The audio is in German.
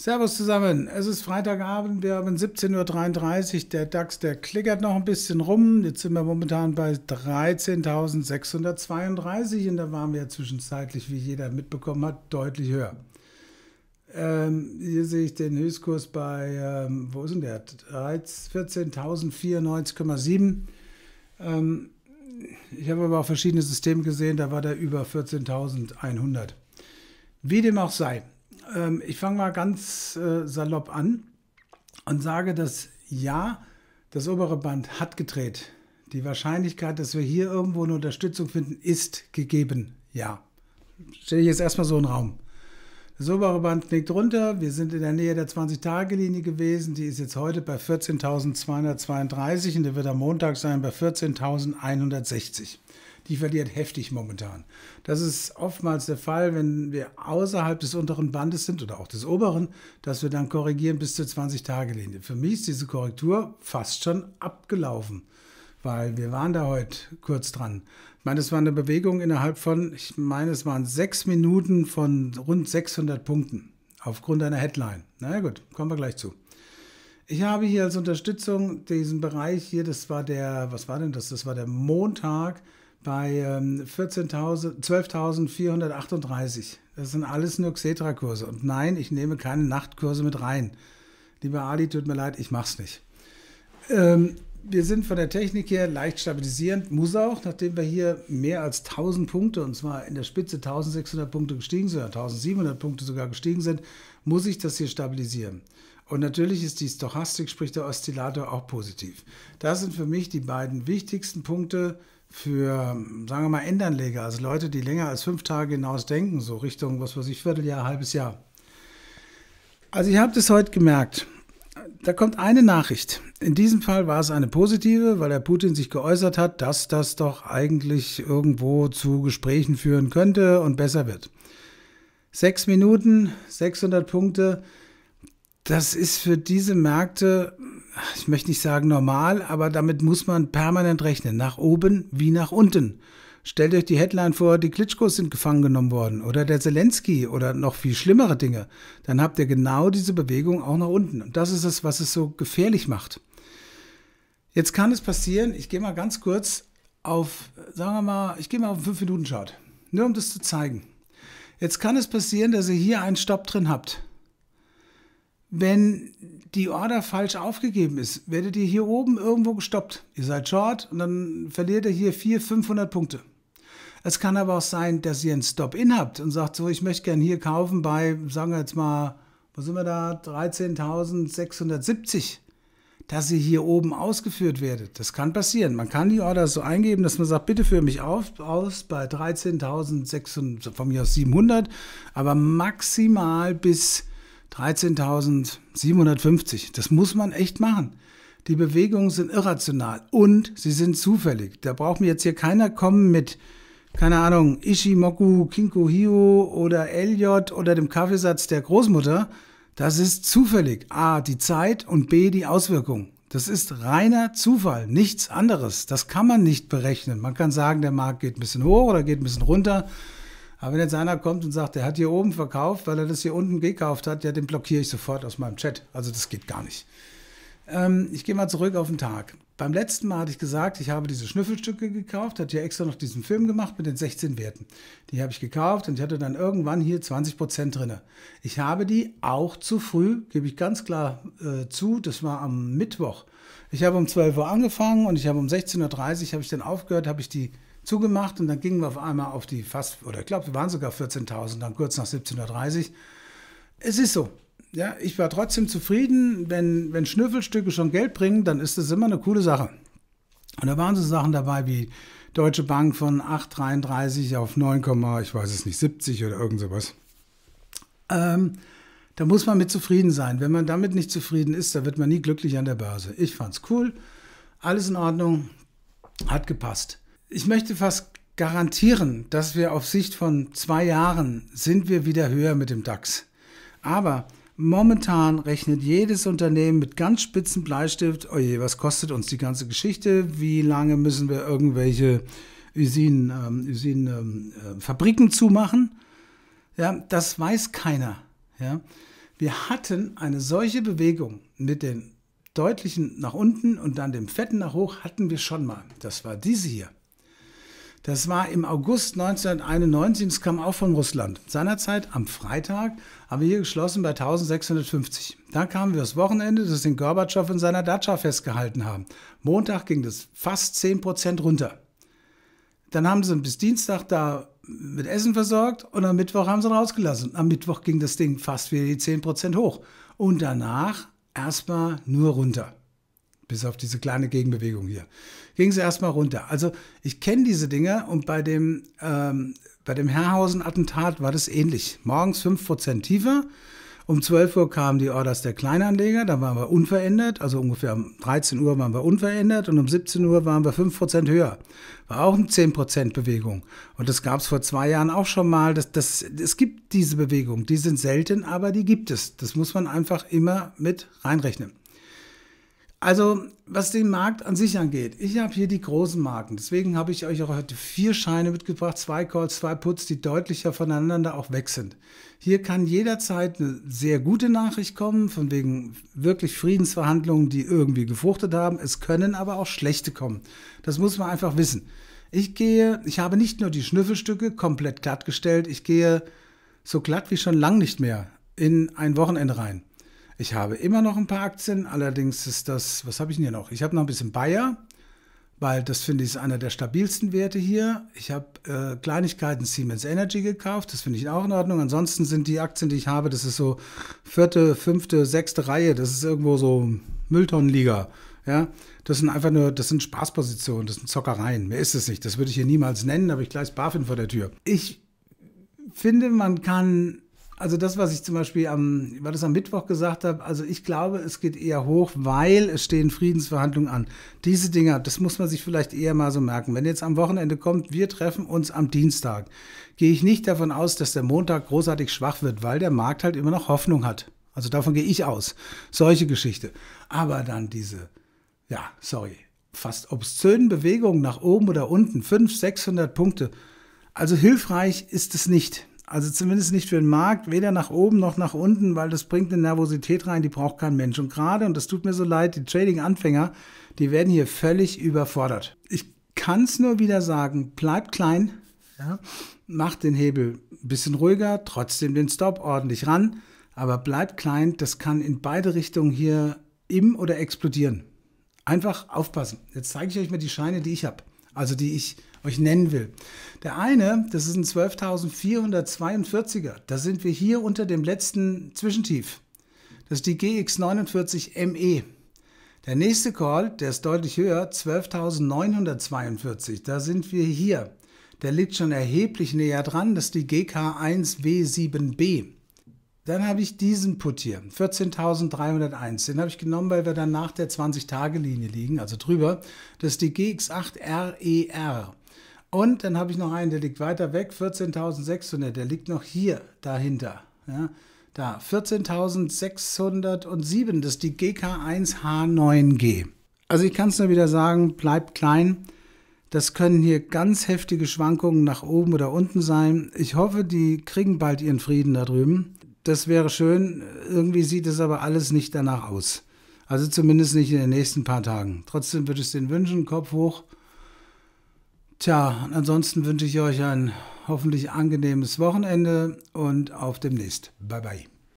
Servus zusammen, es ist Freitagabend, wir haben 17.33 Uhr, der DAX, der klickert noch ein bisschen rum, jetzt sind wir momentan bei 13.632 und da waren wir ja zwischenzeitlich, wie jeder mitbekommen hat, deutlich höher. Ähm, hier sehe ich den Höchstkurs bei, ähm, wo ist denn der, 14.094,7. Ähm, ich habe aber auch verschiedene Systeme gesehen, da war der über 14.100. Wie dem auch sei, ähm, ich fange mal ganz äh, salopp an und sage, dass ja, das obere Band hat gedreht. Die Wahrscheinlichkeit, dass wir hier irgendwo eine Unterstützung finden, ist gegeben. Ja. Stelle ich jetzt erstmal so einen Raum. Das obere Band knickt runter. Wir sind in der Nähe der 20-Tage-Linie gewesen. Die ist jetzt heute bei 14.232 und die wird am Montag sein bei 14.160 die verliert heftig momentan. Das ist oftmals der Fall, wenn wir außerhalb des unteren Bandes sind oder auch des oberen, dass wir dann korrigieren bis zur 20-Tage-Linie. Für mich ist diese Korrektur fast schon abgelaufen, weil wir waren da heute kurz dran. Ich meine, es war eine Bewegung innerhalb von, ich meine, es waren sechs Minuten von rund 600 Punkten aufgrund einer Headline. Na ja, gut, kommen wir gleich zu. Ich habe hier als Unterstützung diesen Bereich hier, das war der, was war denn das? Das war der Montag bei ähm, 12.438. Das sind alles nur Xetra-Kurse. Und nein, ich nehme keine Nachtkurse mit rein. Lieber Ali, tut mir leid, ich mach's nicht. Ähm, wir sind von der Technik her leicht stabilisierend, muss auch, nachdem wir hier mehr als 1000 Punkte, und zwar in der Spitze 1600 Punkte gestiegen sind, oder 1700 Punkte sogar gestiegen sind, muss ich das hier stabilisieren. Und natürlich ist die Stochastik, sprich der Oszillator, auch positiv. Das sind für mich die beiden wichtigsten Punkte, für, sagen wir mal, Endanleger, also Leute, die länger als fünf Tage hinaus denken, so Richtung, was weiß ich, Vierteljahr, halbes Jahr. Also ich habt das heute gemerkt. Da kommt eine Nachricht. In diesem Fall war es eine positive, weil der Putin sich geäußert hat, dass das doch eigentlich irgendwo zu Gesprächen führen könnte und besser wird. Sechs Minuten, 600 Punkte. Das ist für diese Märkte ich möchte nicht sagen normal, aber damit muss man permanent rechnen, nach oben wie nach unten. Stellt euch die Headline vor, die Klitschkos sind gefangen genommen worden oder der Zelensky oder noch viel schlimmere Dinge. Dann habt ihr genau diese Bewegung auch nach unten. Und das ist es, was es so gefährlich macht. Jetzt kann es passieren, ich gehe mal ganz kurz auf, sagen wir mal, ich gehe mal auf 5 Minuten Chart, nur um das zu zeigen. Jetzt kann es passieren, dass ihr hier einen Stopp drin habt wenn die Order falsch aufgegeben ist, werdet ihr hier oben irgendwo gestoppt. Ihr seid short und dann verliert ihr hier 400, 500 Punkte. Es kann aber auch sein, dass ihr einen Stop-In habt und sagt so, ich möchte gerne hier kaufen bei, sagen wir jetzt mal, wo sind wir da, 13.670, dass ihr hier oben ausgeführt werdet. Das kann passieren. Man kann die Order so eingeben, dass man sagt, bitte führe mich auf, aus bei 13.600, von mir aus 700, aber maximal bis 13.750. Das muss man echt machen. Die Bewegungen sind irrational und sie sind zufällig. Da braucht mir jetzt hier keiner kommen mit, keine Ahnung, Ishimoku, Kinko Kinkuhio oder Elliot oder dem Kaffeesatz der Großmutter. Das ist zufällig. A, die Zeit und B, die Auswirkung. Das ist reiner Zufall, nichts anderes. Das kann man nicht berechnen. Man kann sagen, der Markt geht ein bisschen hoch oder geht ein bisschen runter. Aber wenn jetzt einer kommt und sagt, der hat hier oben verkauft, weil er das hier unten gekauft hat, ja, den blockiere ich sofort aus meinem Chat. Also das geht gar nicht. Ähm, ich gehe mal zurück auf den Tag. Beim letzten Mal hatte ich gesagt, ich habe diese Schnüffelstücke gekauft, hatte ja extra noch diesen Film gemacht mit den 16 Werten. Die habe ich gekauft und ich hatte dann irgendwann hier 20% Prozent drin. Ich habe die auch zu früh, gebe ich ganz klar äh, zu, das war am Mittwoch. Ich habe um 12 Uhr angefangen und ich habe um 16.30 Uhr, habe ich dann aufgehört, habe ich die zugemacht und dann gingen wir auf einmal auf die fast, oder ich glaube, wir waren sogar 14.000, dann kurz nach 17.30 Uhr. Es ist so. Ja, ich war trotzdem zufrieden, wenn, wenn Schnüffelstücke schon Geld bringen, dann ist das immer eine coole Sache. Und da waren so Sachen dabei wie Deutsche Bank von 8,33 auf 9, ich weiß es nicht, 70 oder irgend sowas. Ähm, da muss man mit zufrieden sein. Wenn man damit nicht zufrieden ist, da wird man nie glücklich an der Börse. Ich fand's cool, alles in Ordnung, hat gepasst ich möchte fast garantieren, dass wir auf Sicht von zwei Jahren sind wir wieder höher mit dem DAX. Aber momentan rechnet jedes Unternehmen mit ganz spitzen Bleistift, oje, oh was kostet uns die ganze Geschichte? Wie lange müssen wir irgendwelche Usinen, ähm, Usinen ähm, äh, Fabriken zumachen? Ja, das weiß keiner. Ja. Wir hatten eine solche Bewegung mit den deutlichen nach unten und dann dem fetten nach hoch hatten wir schon mal. Das war diese hier. Das war im August 1991, das kam auch von Russland. Seinerzeit am Freitag haben wir hier geschlossen bei 1650. Da kamen wir das Wochenende, das den Gorbatschow in seiner Datscha festgehalten haben. Montag ging das fast 10 runter. Dann haben sie bis Dienstag da mit Essen versorgt und am Mittwoch haben sie rausgelassen. Am Mittwoch ging das Ding fast wieder die 10 hoch. Und danach erstmal nur runter bis auf diese kleine Gegenbewegung hier, ging sie erstmal runter. Also ich kenne diese Dinger und bei dem, ähm, bei dem Herrhausen-Attentat war das ähnlich. Morgens 5% tiefer, um 12 Uhr kamen die Orders der Kleinanleger, da waren wir unverändert, also ungefähr um 13 Uhr waren wir unverändert und um 17 Uhr waren wir 5% höher. War auch eine 10% Bewegung. Und das gab es vor zwei Jahren auch schon mal. Das, das, es gibt diese Bewegung, die sind selten, aber die gibt es. Das muss man einfach immer mit reinrechnen. Also, was den Markt an sich angeht, ich habe hier die großen Marken. Deswegen habe ich euch auch heute vier Scheine mitgebracht, zwei Calls, zwei Puts, die deutlicher voneinander auch weg sind. Hier kann jederzeit eine sehr gute Nachricht kommen, von wegen wirklich Friedensverhandlungen, die irgendwie gefruchtet haben. Es können aber auch schlechte kommen. Das muss man einfach wissen. Ich gehe, ich habe nicht nur die Schnüffelstücke komplett glatt gestellt, ich gehe so glatt wie schon lang nicht mehr in ein Wochenende rein. Ich habe immer noch ein paar Aktien, allerdings ist das, was habe ich denn hier noch? Ich habe noch ein bisschen Bayer, weil das finde ich ist einer der stabilsten Werte hier. Ich habe äh, Kleinigkeiten Siemens Energy gekauft, das finde ich auch in Ordnung. Ansonsten sind die Aktien, die ich habe, das ist so vierte, fünfte, sechste Reihe, das ist irgendwo so Mülltonnenliga. Ja, das sind einfach nur, das sind Spaßpositionen, das sind Zockereien. Mehr ist es nicht. Das würde ich hier niemals nennen, aber ich gleich BaFin vor der Tür. Ich finde, man kann also das, was ich zum Beispiel am, war das am Mittwoch gesagt habe, also ich glaube, es geht eher hoch, weil es stehen Friedensverhandlungen an. Diese Dinger, das muss man sich vielleicht eher mal so merken. Wenn jetzt am Wochenende kommt, wir treffen uns am Dienstag, gehe ich nicht davon aus, dass der Montag großartig schwach wird, weil der Markt halt immer noch Hoffnung hat. Also davon gehe ich aus. Solche Geschichte. Aber dann diese, ja, sorry, fast obszönen Bewegungen nach oben oder unten, 500, 600 Punkte. Also hilfreich ist es nicht. Also zumindest nicht für den Markt, weder nach oben noch nach unten, weil das bringt eine Nervosität rein, die braucht kein Mensch. Und gerade, und das tut mir so leid, die Trading-Anfänger, die werden hier völlig überfordert. Ich kann es nur wieder sagen, bleibt klein, ja, macht den Hebel ein bisschen ruhiger, trotzdem den Stop ordentlich ran, aber bleibt klein, das kann in beide Richtungen hier im oder explodieren. Einfach aufpassen. Jetzt zeige ich euch mal die Scheine, die ich habe. Also die ich euch nennen will. Der eine, das ist ein 12.442er. Da sind wir hier unter dem letzten Zwischentief. Das ist die GX49 ME. Der nächste Call, der ist deutlich höher, 12.942. Da sind wir hier. Der liegt schon erheblich näher dran. Das ist die GK1W7B. Dann habe ich diesen Put hier, 14.301. Den habe ich genommen, weil wir dann nach der 20-Tage-Linie liegen, also drüber. Das ist die GX8RER. Und dann habe ich noch einen, der liegt weiter weg, 14.600, der liegt noch hier dahinter. Ja, da, 14.607, das ist die GK1H9G. Also ich kann es nur wieder sagen, bleibt klein. Das können hier ganz heftige Schwankungen nach oben oder unten sein. Ich hoffe, die kriegen bald ihren Frieden da drüben. Das wäre schön. Irgendwie sieht es aber alles nicht danach aus. Also zumindest nicht in den nächsten paar Tagen. Trotzdem würde ich es denen wünschen, Kopf hoch. Tja, ansonsten wünsche ich euch ein hoffentlich angenehmes Wochenende und auf demnächst. Bye bye.